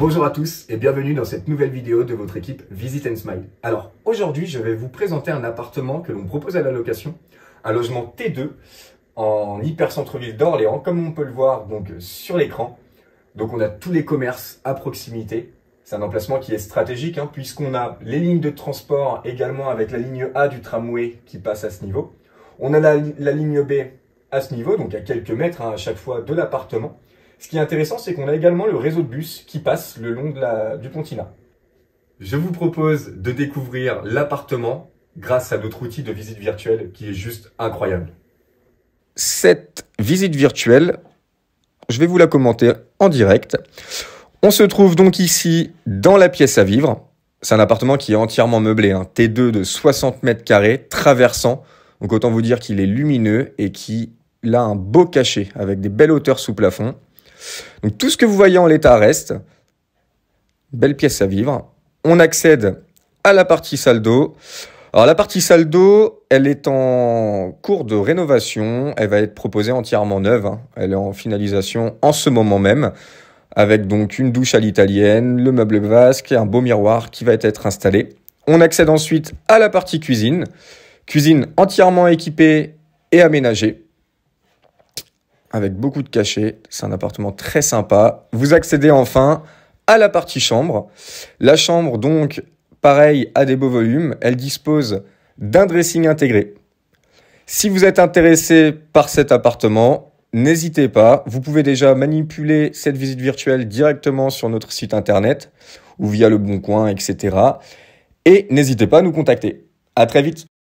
Bonjour à tous et bienvenue dans cette nouvelle vidéo de votre équipe Visit and Smile. Alors aujourd'hui, je vais vous présenter un appartement que l'on propose à la location, un logement T2 en hyper centre-ville d'Orléans, comme on peut le voir donc sur l'écran. Donc on a tous les commerces à proximité. C'est un emplacement qui est stratégique hein, puisqu'on a les lignes de transport également avec la ligne A du tramway qui passe à ce niveau. On a la, ligne B à ce niveau, donc à quelques mètres hein, à chaque fois de l'appartement. Ce qui est intéressant, c'est qu'on a également le réseau de bus qui passe le long du Pontina. Je vous propose de découvrir l'appartement grâce à notre outil de visite virtuelle qui est juste incroyable. Cette visite virtuelle, je vais vous la commenter en direct. On se trouve donc ici dans la pièce à vivre. C'est un appartement qui est entièrement meublé, un hein. T2 de 60 mètres carrés, traversant. Donc autant vous dire qu'il est lumineux et qu'il a un beau cachet avec des belles hauteurs sous plafond. Donc tout ce que vous voyez en l'état reste. Belle pièce à vivre. On accède à la partie salle d'eau, Alors la partie salle d'eau elle est en cours de rénovation. Elle va être proposée entièrement neuve. Hein. Elle est en finalisation en ce moment même avec donc une douche à l'italienne, le meuble vasque et un beau miroir qui va être installé. On accède ensuite à la partie cuisine, cuisine entièrement équipée et aménagée avec beaucoup de cachets. C'est un appartement très sympa. Vous accédez enfin à la partie chambre. La chambre, donc, pareil, a des beaux volumes. Elle dispose d'un dressing intégré. Si vous êtes intéressé par cet appartement, n'hésitez pas. Vous pouvez déjà manipuler cette visite virtuelle directement sur notre site internet ou via le bon coin, etc. Et n'hésitez pas à nous contacter. À très vite.